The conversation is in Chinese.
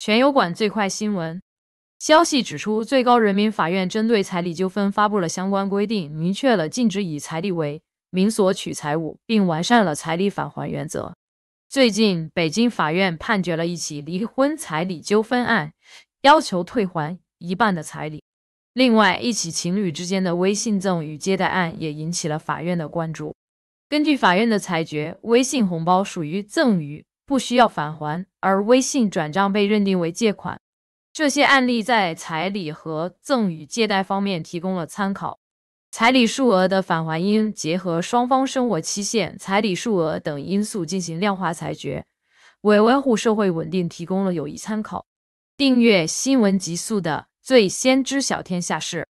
全油管最快新闻消息指出，最高人民法院针对彩礼纠纷发布了相关规定，明确了禁止以彩礼为名索取财物，并完善了彩礼返还原则。最近，北京法院判决了一起离婚彩礼纠纷案，要求退还一半的彩礼。另外，一起情侣之间的微信赠与接待案也引起了法院的关注。根据法院的裁决，微信红包属于赠与。不需要返还，而微信转账被认定为借款。这些案例在彩礼和赠与借贷方面提供了参考。彩礼数额的返还应结合双方生活期限、彩礼数额等因素进行量化裁决，为维护社会稳定提供了有益参考。订阅新闻极速的，最先知晓天下事。